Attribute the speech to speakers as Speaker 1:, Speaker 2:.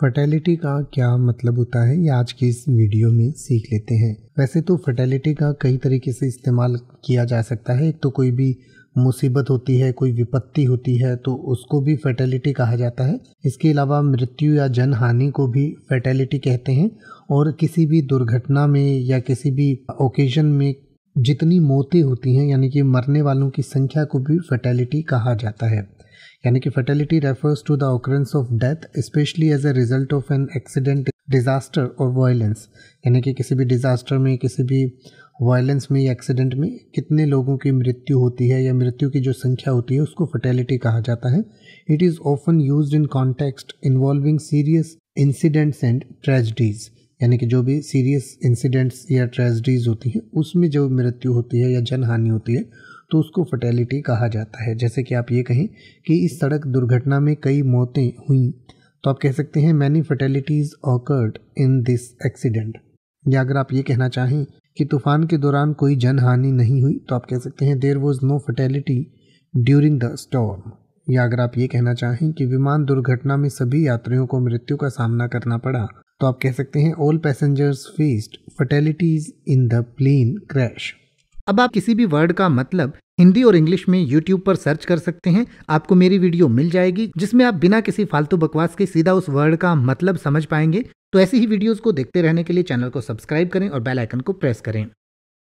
Speaker 1: fertility का क्या मतलब होता है ये आज की इस वीडियो में सीख लेते हैं वैसे तो फर्टेलिटी का कई तरीके से इस्तेमाल किया जा सकता है एक तो कोई भी मुसीबत होती है कोई विपत्ति होती है तो उसको भी फर्टेलिटी कहा जाता है इसके अलावा मृत्यु या जन हानि को भी फर्टेलिटी कहते हैं और किसी भी दुर्घटना में या किसी भी ओकेजन में जितनी मौतें होती हैं यानी कि मरने वालों की संख्या को भी फर्टेलिटी कहा जाता है यानी कि fatality refers to the occurrence of death specially as a result of an accident disaster और वायलेंस यानी कि किसी भी डिज़ास्टर में किसी भी वायलेंस में या एक्सीडेंट में कितने लोगों की मृत्यु होती है या मृत्यु की जो संख्या होती है उसको फर्टेलिटी कहा जाता है it is often use in context involving serious incidents and tragedies यानी कि जो भी सीरियस इंसिडेंट्स या ट्रेजडीज़ होती हैं उसमें जो मृत्यु होती है या जनहानि होती है तो उसको फर्टेलिटी कहा जाता है जैसे कि आप ये कहें कि इस सड़क दुर्घटना में कई मौतें हुई तो आप कह सकते हैं many fatalities occurred in this accident या अगर आप ये कहना चाहें कि तूफान के दौरान कोई जनहानि नहीं हुई तो आप कह सकते हैं there was no fatality during the storm या अगर आप ये कहना चाहें कि विमान दुर्घटना में सभी यात्रियों को मृत्यु का सामना करना पड़ा तो आप कह सकते हैं all passengers faced fatalities in the plane crash अब आप किसी भी वर्ड का मतलब हिंदी और इंग्लिश में यूट्यूब पर सर्च कर सकते हैं आपको मेरी वीडियो मिल जाएगी जिसमें आप बिना किसी फालतू बकवास के सीधा उस वर्ड का मतलब समझ पाएंगे तो ऐसी ही वीडियोस को देखते रहने के लिए चैनल को सब्सक्राइब करें और बेल आइकन को प्रेस करें